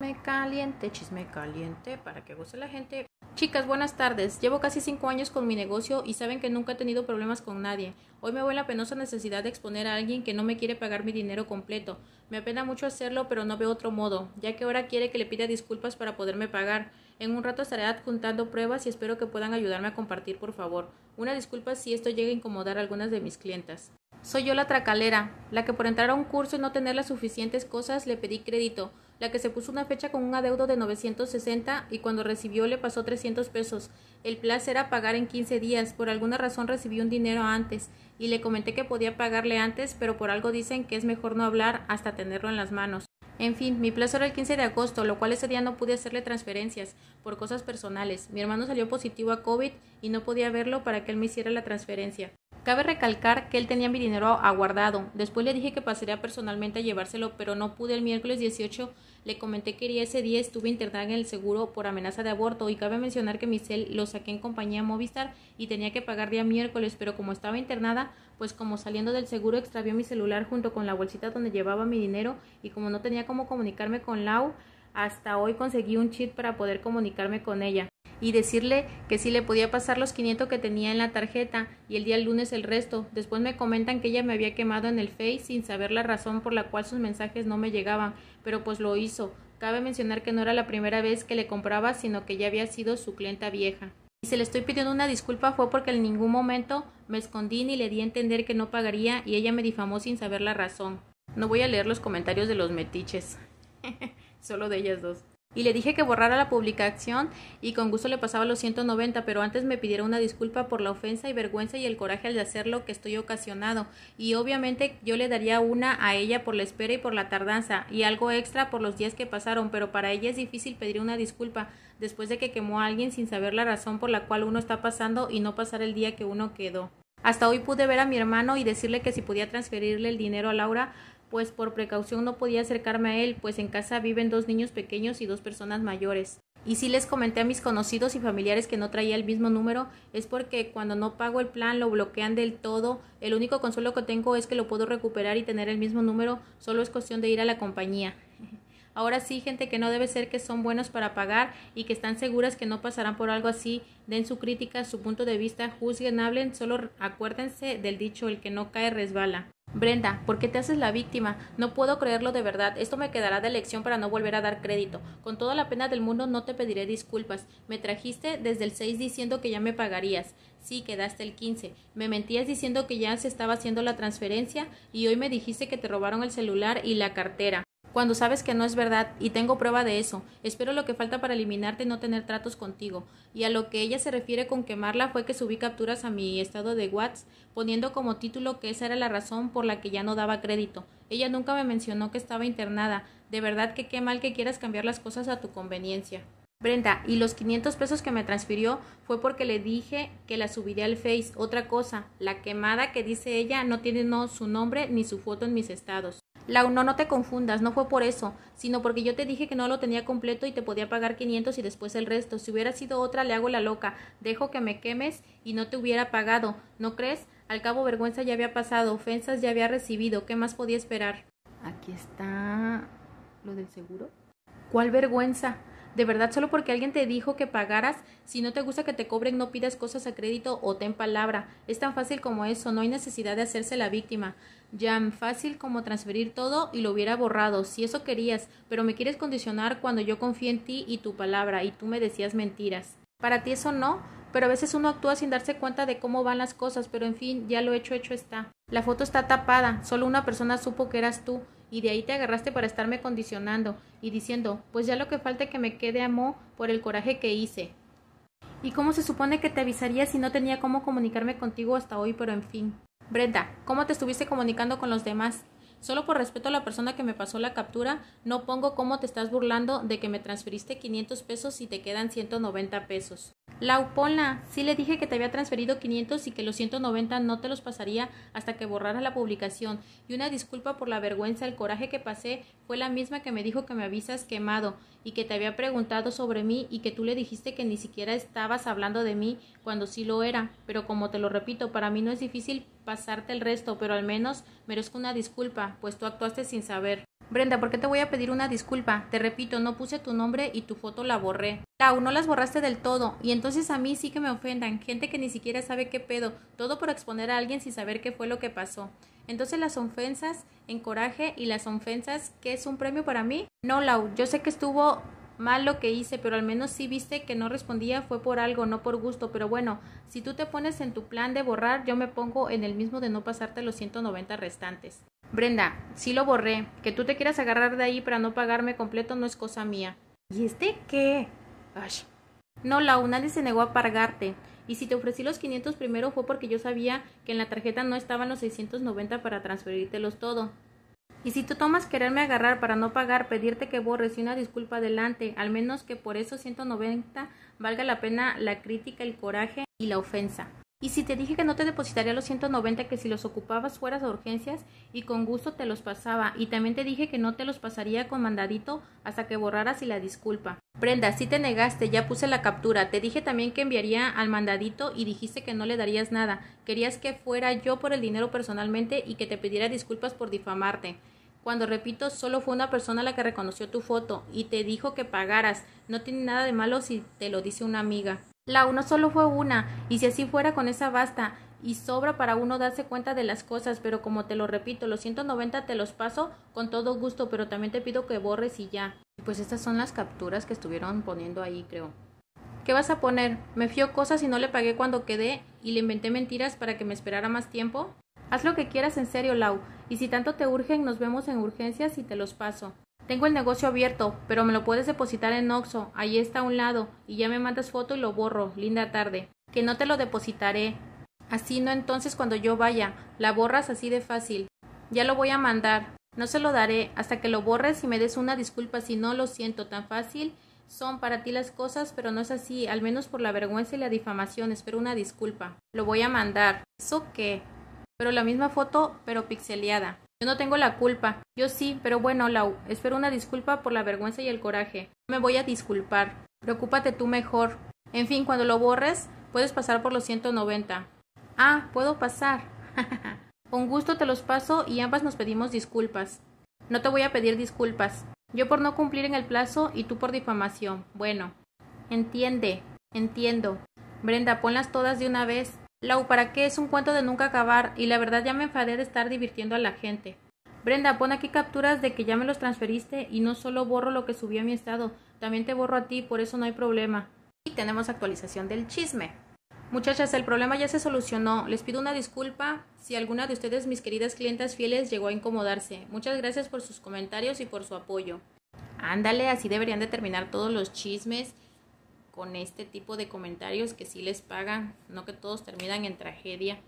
Chisme caliente, chisme caliente, para que goce la gente. Chicas, buenas tardes. Llevo casi cinco años con mi negocio y saben que nunca he tenido problemas con nadie. Hoy me voy la penosa necesidad de exponer a alguien que no me quiere pagar mi dinero completo. Me apena mucho hacerlo, pero no veo otro modo, ya que ahora quiere que le pida disculpas para poderme pagar. En un rato estaré adjuntando pruebas y espero que puedan ayudarme a compartir, por favor. Una disculpa si esto llega a incomodar a algunas de mis clientas. Soy yo la tracalera, la que por entrar a un curso y no tener las suficientes cosas le pedí crédito la que se puso una fecha con un adeudo de 960 y cuando recibió le pasó 300 pesos. El plazo era pagar en 15 días, por alguna razón recibí un dinero antes y le comenté que podía pagarle antes, pero por algo dicen que es mejor no hablar hasta tenerlo en las manos. En fin, mi plazo era el 15 de agosto, lo cual ese día no pude hacerle transferencias por cosas personales. Mi hermano salió positivo a COVID y no podía verlo para que él me hiciera la transferencia. Cabe recalcar que él tenía mi dinero aguardado. Después le dije que pasaría personalmente a llevárselo, pero no pude. El miércoles 18 le comenté que ese día. Estuve internada en el seguro por amenaza de aborto. Y cabe mencionar que mi cel lo saqué en compañía Movistar y tenía que pagar día miércoles. Pero como estaba internada, pues como saliendo del seguro extravió mi celular junto con la bolsita donde llevaba mi dinero. Y como no tenía cómo comunicarme con Lau, hasta hoy conseguí un chip para poder comunicarme con ella y decirle que sí le podía pasar los 500 que tenía en la tarjeta y el día lunes el resto. Después me comentan que ella me había quemado en el Face sin saber la razón por la cual sus mensajes no me llegaban, pero pues lo hizo. Cabe mencionar que no era la primera vez que le compraba, sino que ya había sido su clienta vieja. Y se le estoy pidiendo una disculpa fue porque en ningún momento me escondí ni le di a entender que no pagaría y ella me difamó sin saber la razón. No voy a leer los comentarios de los metiches, solo de ellas dos. Y le dije que borrara la publicación y con gusto le pasaba los 190, pero antes me pidiera una disculpa por la ofensa y vergüenza y el coraje al hacer lo que estoy ocasionado. Y obviamente yo le daría una a ella por la espera y por la tardanza y algo extra por los días que pasaron, pero para ella es difícil pedir una disculpa después de que quemó a alguien sin saber la razón por la cual uno está pasando y no pasar el día que uno quedó. Hasta hoy pude ver a mi hermano y decirle que si podía transferirle el dinero a Laura pues por precaución no podía acercarme a él, pues en casa viven dos niños pequeños y dos personas mayores. Y si les comenté a mis conocidos y familiares que no traía el mismo número, es porque cuando no pago el plan lo bloquean del todo. El único consuelo que tengo es que lo puedo recuperar y tener el mismo número, solo es cuestión de ir a la compañía. Ahora sí, gente que no debe ser que son buenos para pagar y que están seguras que no pasarán por algo así, den su crítica, su punto de vista, juzguen, hablen, solo acuérdense del dicho, el que no cae resbala. Brenda, ¿por qué te haces la víctima? No puedo creerlo de verdad. Esto me quedará de lección para no volver a dar crédito. Con toda la pena del mundo no te pediré disculpas. Me trajiste desde el 6 diciendo que ya me pagarías. Sí, quedaste el 15. Me mentías diciendo que ya se estaba haciendo la transferencia y hoy me dijiste que te robaron el celular y la cartera cuando sabes que no es verdad y tengo prueba de eso. Espero lo que falta para eliminarte y no tener tratos contigo. Y a lo que ella se refiere con quemarla fue que subí capturas a mi estado de Watts, poniendo como título que esa era la razón por la que ya no daba crédito. Ella nunca me mencionó que estaba internada. De verdad que qué mal que quieras cambiar las cosas a tu conveniencia. Brenda, y los 500 pesos que me transfirió fue porque le dije que la subiría al Face. Otra cosa, la quemada que dice ella no tiene no, su nombre ni su foto en mis estados. Lau, no, no te confundas, no fue por eso, sino porque yo te dije que no lo tenía completo y te podía pagar 500 y después el resto. Si hubiera sido otra, le hago la loca, dejo que me quemes y no te hubiera pagado, ¿no crees? Al cabo vergüenza ya había pasado, ofensas ya había recibido, ¿qué más podía esperar? Aquí está lo del seguro. ¿Cuál vergüenza? de verdad solo porque alguien te dijo que pagaras, si no te gusta que te cobren, no pidas cosas a crédito o ten palabra. Es tan fácil como eso, no hay necesidad de hacerse la víctima. Jam, fácil como transferir todo y lo hubiera borrado, si eso querías, pero me quieres condicionar cuando yo confío en ti y tu palabra y tú me decías mentiras. Para ti eso no, pero a veces uno actúa sin darse cuenta de cómo van las cosas, pero en fin, ya lo hecho hecho está. La foto está tapada, solo una persona supo que eras tú y de ahí te agarraste para estarme condicionando y diciendo, pues ya lo que falta que me quede amo por el coraje que hice. ¿Y cómo se supone que te avisaría si no tenía cómo comunicarme contigo hasta hoy, pero en fin? Brenda, ¿cómo te estuviste comunicando con los demás? Solo por respeto a la persona que me pasó la captura, no pongo cómo te estás burlando de que me transferiste 500 pesos y te quedan 190 pesos. Lau, ponla. Sí le dije que te había transferido 500 y que los 190 no te los pasaría hasta que borrara la publicación. Y una disculpa por la vergüenza, el coraje que pasé fue la misma que me dijo que me avisas quemado y que te había preguntado sobre mí y que tú le dijiste que ni siquiera estabas hablando de mí cuando sí lo era. Pero como te lo repito, para mí no es difícil pasarte el resto, pero al menos merezco una disculpa, pues tú actuaste sin saber. Brenda, ¿por qué te voy a pedir una disculpa? Te repito, no puse tu nombre y tu foto la borré. Lau, no las borraste del todo, y entonces a mí sí que me ofendan, gente que ni siquiera sabe qué pedo, todo por exponer a alguien sin saber qué fue lo que pasó. Entonces las ofensas en coraje y las ofensas, ¿qué es un premio para mí? No, Lau, yo sé que estuvo mal lo que hice, pero al menos sí viste que no respondía fue por algo, no por gusto, pero bueno, si tú te pones en tu plan de borrar, yo me pongo en el mismo de no pasarte los 190 restantes. Brenda, sí lo borré. Que tú te quieras agarrar de ahí para no pagarme completo no es cosa mía. ¿Y este qué? Ay. No, la nadie se negó a pagarte. Y si te ofrecí los 500 primero fue porque yo sabía que en la tarjeta no estaban los 690 para transferírtelos todo. Y si tú tomas quererme agarrar para no pagar, pedirte que borres y una disculpa adelante, al menos que por esos 190 valga la pena la crítica, el coraje y la ofensa. Y si te dije que no te depositaría los 190, que si los ocupabas fueras a urgencias y con gusto te los pasaba. Y también te dije que no te los pasaría con mandadito hasta que borraras y la disculpa. Prenda, si te negaste, ya puse la captura. Te dije también que enviaría al mandadito y dijiste que no le darías nada. Querías que fuera yo por el dinero personalmente y que te pidiera disculpas por difamarte. Cuando repito, solo fue una persona la que reconoció tu foto y te dijo que pagaras. No tiene nada de malo si te lo dice una amiga. La no solo fue una, y si así fuera con esa basta, y sobra para uno darse cuenta de las cosas, pero como te lo repito, los 190 te los paso con todo gusto, pero también te pido que borres y ya. Pues estas son las capturas que estuvieron poniendo ahí, creo. ¿Qué vas a poner? Me fío cosas y no le pagué cuando quedé y le inventé mentiras para que me esperara más tiempo. Haz lo que quieras en serio, Lau, y si tanto te urgen, nos vemos en urgencias y te los paso. Tengo el negocio abierto, pero me lo puedes depositar en Oxo. ahí está a un lado. Y ya me mandas foto y lo borro. Linda tarde. Que no te lo depositaré. Así no entonces cuando yo vaya. La borras así de fácil. Ya lo voy a mandar. No se lo daré hasta que lo borres y me des una disculpa si no lo siento tan fácil. Son para ti las cosas, pero no es así, al menos por la vergüenza y la difamación. Espero una disculpa. Lo voy a mandar. ¿Eso qué? Pero la misma foto, pero pixeleada. Yo no tengo la culpa. Yo sí, pero bueno, Lau, espero una disculpa por la vergüenza y el coraje. No me voy a disculpar. Preocúpate tú mejor. En fin, cuando lo borres, puedes pasar por los 190. Ah, puedo pasar. Con gusto te los paso y ambas nos pedimos disculpas. No te voy a pedir disculpas. Yo por no cumplir en el plazo y tú por difamación. Bueno. Entiende. Entiendo. Brenda, ponlas todas de una vez. Lau, ¿para qué es un cuento de nunca acabar? Y la verdad ya me enfadé de estar divirtiendo a la gente. Brenda, pon aquí capturas de que ya me los transferiste y no solo borro lo que subí a mi estado, también te borro a ti, por eso no hay problema. Y tenemos actualización del chisme. Muchachas, el problema ya se solucionó. Les pido una disculpa si alguna de ustedes, mis queridas clientas fieles, llegó a incomodarse. Muchas gracias por sus comentarios y por su apoyo. Ándale, así deberían de terminar todos los chismes con este tipo de comentarios que si les pagan, no que todos terminan en tragedia.